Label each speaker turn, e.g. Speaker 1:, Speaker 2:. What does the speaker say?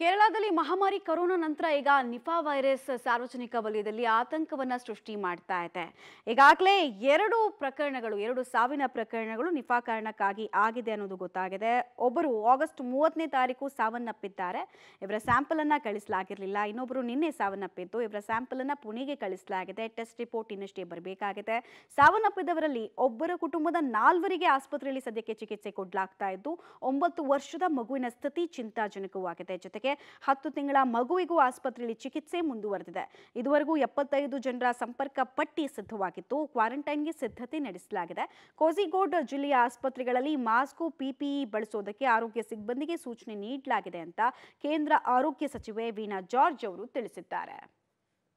Speaker 1: ಕೇರಳದಲ್ಲಿ ಮಹಾಮಾರಿ ಕೊರೋನಾ ನಂತರ ಈಗ ನಿಫಾ ವೈರಸ್ ಸಾರ್ವಜನಿಕ ವಲಯದಲ್ಲಿ ಆತಂಕವನ್ನ ಸೃಷ್ಟಿ ಮಾಡ್ತಾ ಇದೆ ಈಗಾಗಲೇ ಎರಡು ಪ್ರಕರಣಗಳು ಎರಡು ಸಾವಿನ ಪ್ರಕರಣಗಳು ನಿಫಾ ಕಾರಣಕ್ಕಾಗಿ ಆಗಿದೆ ಅನ್ನೋದು ಗೊತ್ತಾಗಿದೆ ಒಬ್ಬರು ಆಗಸ್ಟ್ ಮೂವತ್ತನೇ ತಾರೀಕು ಸಾವನ್ನಪ್ಪಿದ್ದಾರೆ ಇವರ ಸ್ಯಾಂಪಲ್ ಅನ್ನ ಕಳಿಸಲಾಗಿರಲಿಲ್ಲ ಇನ್ನೊಬ್ಬರು ನಿನ್ನೆ ಸಾವನ್ನಪ್ಪಿದ್ದು ಇವರ ಸ್ಯಾಂಪಲ್ ಅನ್ನ ಪುಣೆಗೆ ಕಳಿಸಲಾಗಿದೆ ಟೆಸ್ಟ್ ರಿಪೋರ್ಟ್ ಇನ್ನಷ್ಟೇ ಬರಬೇಕಾಗಿದೆ ಸಾವನ್ನಪ್ಪಿದವರಲ್ಲಿ ಒಬ್ಬರ ಕುಟುಂಬದ ನಾಲ್ವರಿಗೆ ಆಸ್ಪತ್ರೆಯಲ್ಲಿ ಸದ್ಯಕ್ಕೆ ಚಿಕಿತ್ಸೆ ಕೊಡಲಾಗ್ತಾ ಇದ್ದು ಒಂಬತ್ತು ವರ್ಷದ ಮಗುವಿನ ಸ್ಥಿತಿ ಚಿಂತಾಜನಕವಾಗಿದೆ ಜೊತೆಗೆ ಜೊತೆಗೆ ಹತ್ತು ತಿಂಗಳ ಮಗುವಿಗೂ ಆಸ್ಪತ್ರೆಯಲ್ಲಿ ಚಿಕಿತ್ಸೆ ಮುಂದುವರೆದಿದೆ ಇದುವರೆಗೂ ಎಪ್ಪತ್ತೈದು ಜನರ ಸಂಪರ್ಕ ಪಟ್ಟಿ ಸಿದ್ಧವಾಗಿತ್ತು ಕ್ವಾರಂಟೈನ್ಗೆ ಸಿದ್ಧತೆ ನಡೆಸಲಾಗಿದೆ ಕೋಜಿಗೋಡ್ ಜಿಲ್ಲೆಯ ಆಸ್ಪತ್ರೆಗಳಲ್ಲಿ ಮಾಸ್ಕ್ ಪಿಪಿಇ ಬಳಸೋದಕ್ಕೆ ಆರೋಗ್ಯ ಸಿಬ್ಬಂದಿಗೆ ಸೂಚನೆ ನೀಡಲಾಗಿದೆ ಅಂತ ಕೇಂದ್ರ ಆರೋಗ್ಯ ಸಚಿವೆ ವೀಣಾ ಜಾರ್ಜ್ ಅವರು ತಿಳಿಸಿದ್ದಾರೆ